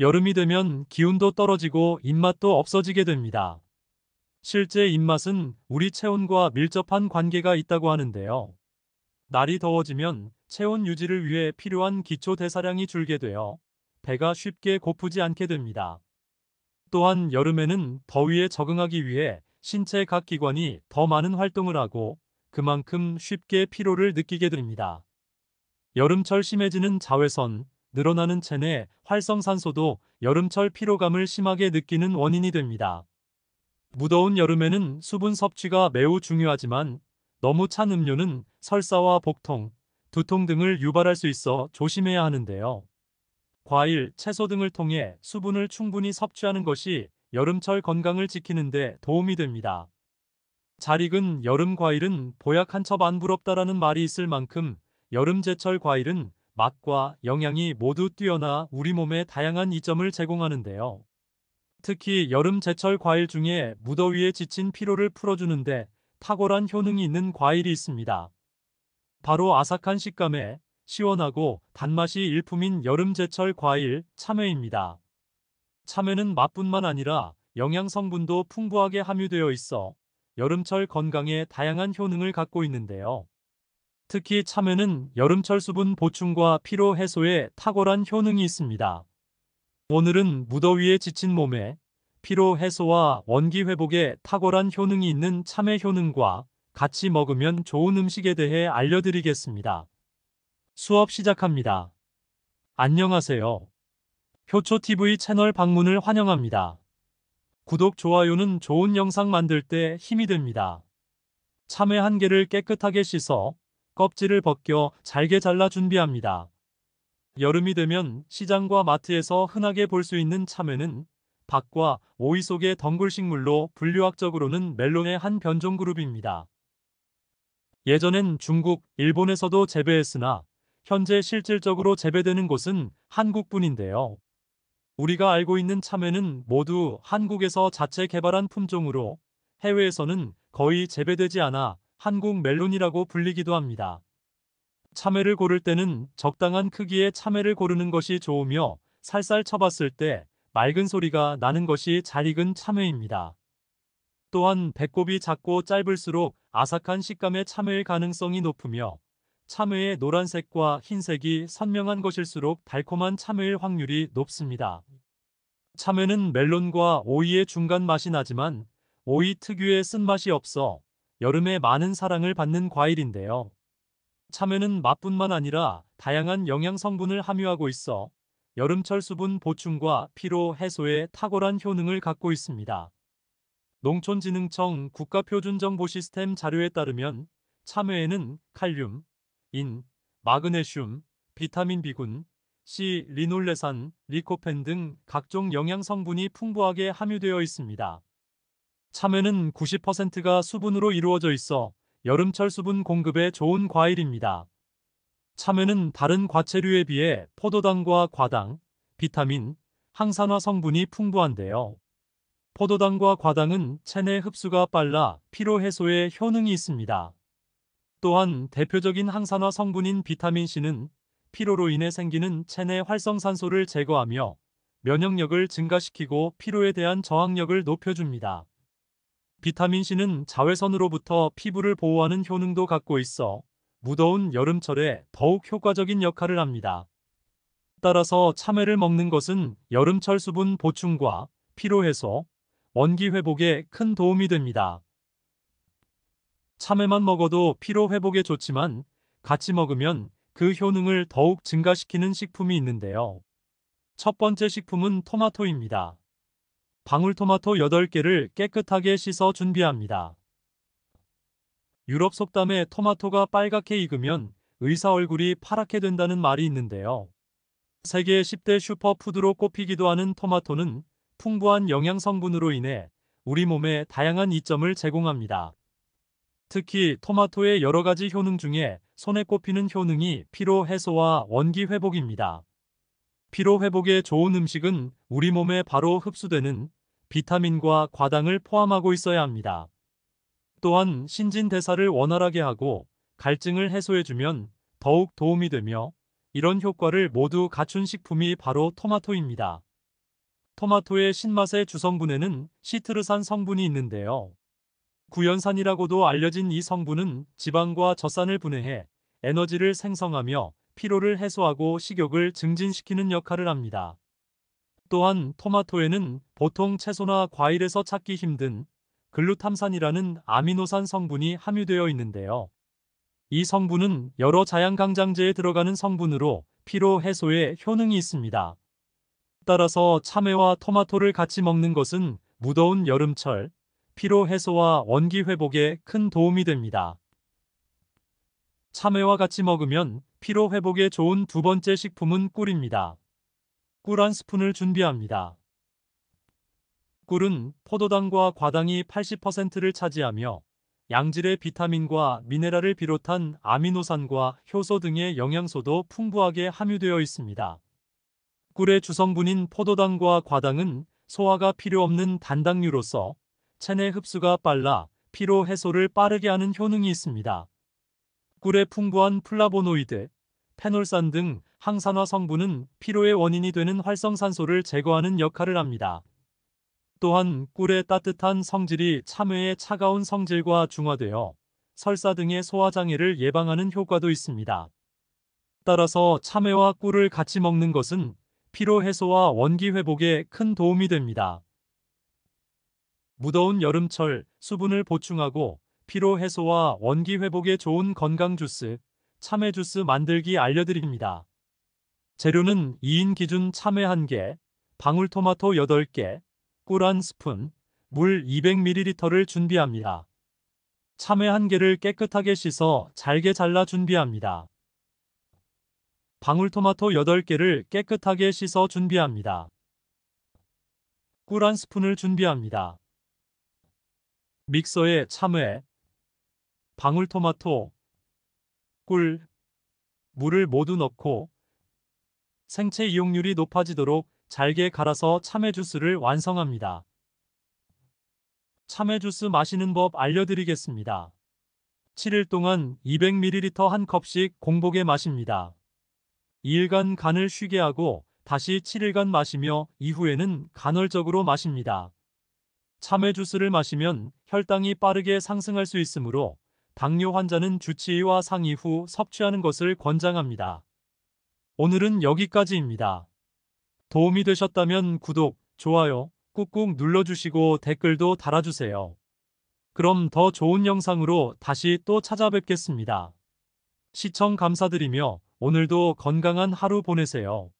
여름이 되면 기운도 떨어지고 입맛도 없어지게 됩니다. 실제 입맛은 우리 체온과 밀접한 관계가 있다고 하는데요. 날이 더워지면 체온 유지를 위해 필요한 기초 대사량이 줄게 되어 배가 쉽게 고프지 않게 됩니다. 또한 여름에는 더위에 적응하기 위해 신체 각 기관이 더 많은 활동을 하고 그만큼 쉽게 피로를 느끼게 됩니다. 여름철 심해지는 자외선, 늘어나는 체내 활성산소도 여름철 피로감을 심하게 느끼는 원인이 됩니다. 무더운 여름에는 수분 섭취가 매우 중요하지만 너무 찬 음료는 설사와 복통, 두통 등을 유발할 수 있어 조심해야 하는데요. 과일, 채소 등을 통해 수분을 충분히 섭취하는 것이 여름철 건강을 지키는데 도움이 됩니다. 잘 익은 여름 과일은 보약 한 첩 안 부럽다라는 말이 있을 만큼 여름 제철 과일은 맛과 영양이 모두 뛰어나 우리 몸에 다양한 이점을 제공하는데요. 특히 여름 제철 과일 중에 무더위에 지친 피로를 풀어주는데 탁월한 효능이 있는 과일이 있습니다. 바로 아삭한 식감에 시원하고 단맛이 일품인 여름 제철 과일 참외입니다. 참외는 맛뿐만 아니라 영양 성분도 풍부하게 함유되어 있어 여름철 건강에 다양한 효능을 갖고 있는데요. 특히 참외는 여름철 수분 보충과 피로 해소에 탁월한 효능이 있습니다. 오늘은 무더위에 지친 몸에 피로 해소와 원기 회복에 탁월한 효능이 있는 참외 효능과 같이 먹으면 좋은 음식에 대해 알려드리겠습니다. 수업 시작합니다. 안녕하세요. 효초TV 채널 방문을 환영합니다. 구독, 좋아요는 좋은 영상 만들 때 힘이 됩니다. 참외 한 개를 깨끗하게 씻어 껍질을 벗겨 잘게 잘라 준비합니다. 여름이 되면 시장과 마트에서 흔하게 볼 수 있는 참외는 박과 오이 속의 덩굴식물로 분류학적으로는 멜론의 한 변종 그룹입니다. 예전엔 중국, 일본에서도 재배했으나 현재 실질적으로 재배되는 곳은 한국뿐인데요. 우리가 알고 있는 참외는 모두 한국에서 자체 개발한 품종으로 해외에서는 거의 재배되지 않아 한국 멜론이라고 불리기도 합니다. 참외를 고를 때는 적당한 크기의 참외를 고르는 것이 좋으며 살살 쳐봤을 때 맑은 소리가 나는 것이 잘 익은 참외입니다. 또한 배꼽이 작고 짧을수록 아삭한 식감의 참외일 가능성이 높으며 참외의 노란색과 흰색이 선명한 것일수록 달콤한 참외일 확률이 높습니다. 참외는 멜론과 오이의 중간 맛이 나지만 오이 특유의 쓴맛이 없어 여름에 많은 사랑을 받는 과일인데요. 참외는 맛뿐만 아니라 다양한 영양 성분을 함유하고 있어 여름철 수분 보충과 피로 해소에 탁월한 효능을 갖고 있습니다. 농촌진흥청 국가표준정보시스템 자료에 따르면 참외에는 칼륨, 인, 마그네슘, 비타민 B군, C, 리놀레산, 리코펜 등 각종 영양 성분이 풍부하게 함유되어 있습니다. 참외는 90%가 수분으로 이루어져 있어 여름철 수분 공급에 좋은 과일입니다. 참외는 다른 과채류에 비해 포도당과 과당, 비타민, 항산화 성분이 풍부한데요. 포도당과 과당은 체내 흡수가 빨라 피로 해소에 효능이 있습니다. 또한 대표적인 항산화 성분인 비타민C는 피로로 인해 생기는 체내 활성산소를 제거하며 면역력을 증가시키고 피로에 대한 저항력을 높여줍니다. 비타민C는 자외선으로부터 피부를 보호하는 효능도 갖고 있어 무더운 여름철에 더욱 효과적인 역할을 합니다. 따라서 참외를 먹는 것은 여름철 수분 보충과 피로 해소, 원기 회복에 큰 도움이 됩니다. 참외만 먹어도 피로 회복에 좋지만 같이 먹으면 그 효능을 더욱 증가시키는 식품이 있는데요. 첫 번째 식품은 토마토입니다. 방울토마토 8개를 깨끗하게 씻어 준비합니다. 유럽 속담에 토마토가 빨갛게 익으면 의사 얼굴이 파랗게 된다는 말이 있는데요. 세계 10대 슈퍼푸드로 꼽히기도 하는 토마토는 풍부한 영양 성분으로 인해 우리 몸에 다양한 이점을 제공합니다. 특히 토마토의 여러 가지 효능 중에 손에 꼽히는 효능이 피로 해소와 원기 회복입니다. 피로 회복에 좋은 음식은 우리 몸에 바로 흡수되는 비타민과 과당을 포함하고 있어야 합니다. 또한 신진대사를 원활하게 하고 갈증을 해소해주면 더욱 도움이 되며 이런 효과를 모두 갖춘 식품이 바로 토마토입니다. 토마토의 신맛의 주성분에는 시트르산 성분이 있는데요. 구연산이라고도 알려진 이 성분은 지방과 젖산을 분해해 에너지를 생성하며 피로를 해소하고 식욕을 증진시키는 역할을 합니다. 또한 토마토에는 보통 채소나 과일에서 찾기 힘든 글루탐산이라는 아미노산 성분이 함유되어 있는데요. 이 성분은 여러 자양강장제에 들어가는 성분으로 피로 해소에 효능이 있습니다. 따라서 참외와 토마토를 같이 먹는 것은 무더운 여름철 피로 해소와 원기 회복에 큰 도움이 됩니다. 참외와 같이 먹으면 피로 회복에 좋은 두 번째 식품은 꿀입니다. 꿀 한 스푼을 준비합니다. 꿀은 포도당과 과당이 80%를 차지하며 양질의 비타민과 미네랄을 비롯한 아미노산과 효소 등의 영양소도 풍부하게 함유되어 있습니다. 꿀의 주성분인 포도당과 과당은 소화가 필요 없는 단당류로서 체내 흡수가 빨라 피로 해소를 빠르게 하는 효능이 있습니다. 꿀의 풍부한 플라보노이드, 페놀산 등 항산화 성분은 피로의 원인이 되는 활성산소를 제거하는 역할을 합니다. 또한 꿀의 따뜻한 성질이 참외의 차가운 성질과 중화되어 설사 등의 소화장애를 예방하는 효과도 있습니다. 따라서 참외와 꿀을 같이 먹는 것은 피로 해소와 원기 회복에 큰 도움이 됩니다. 무더운 여름철 수분을 보충하고 피로 해소와 원기 회복에 좋은 건강 주스 참외 주스 만들기 알려드립니다. 재료는 2인 기준 참외 1개, 방울토마토 8개, 꿀 1스푼, 물 200ml를 준비합니다. 참외 1개를 깨끗하게 씻어 잘게 잘라 준비합니다. 방울토마토 8개를 깨끗하게 씻어 준비합니다. 꿀 1스푼을 준비합니다. 믹서에 참외, 방울토마토, 꿀, 물을 모두 넣고 생체 이용률이 높아지도록 잘게 갈아서 참외 주스를 완성합니다. 참외 주스 마시는 법 알려드리겠습니다. 7일 동안 200ml 한 컵씩 공복에 마십니다. 2일간 간을 쉬게 하고 다시 7일간 마시며 이후에는 간헐적으로 마십니다. 참외 주스를 마시면 혈당이 빠르게 상승할 수 있으므로 당뇨 환자는 주치의와 상의 후 섭취하는 것을 권장합니다. 오늘은 여기까지입니다. 도움이 되셨다면 구독, 좋아요 꾹꾹 눌러주시고 댓글도 달아주세요. 그럼 더 좋은 영상으로 다시 또 찾아뵙겠습니다. 시청 감사드리며 오늘도 건강한 하루 보내세요.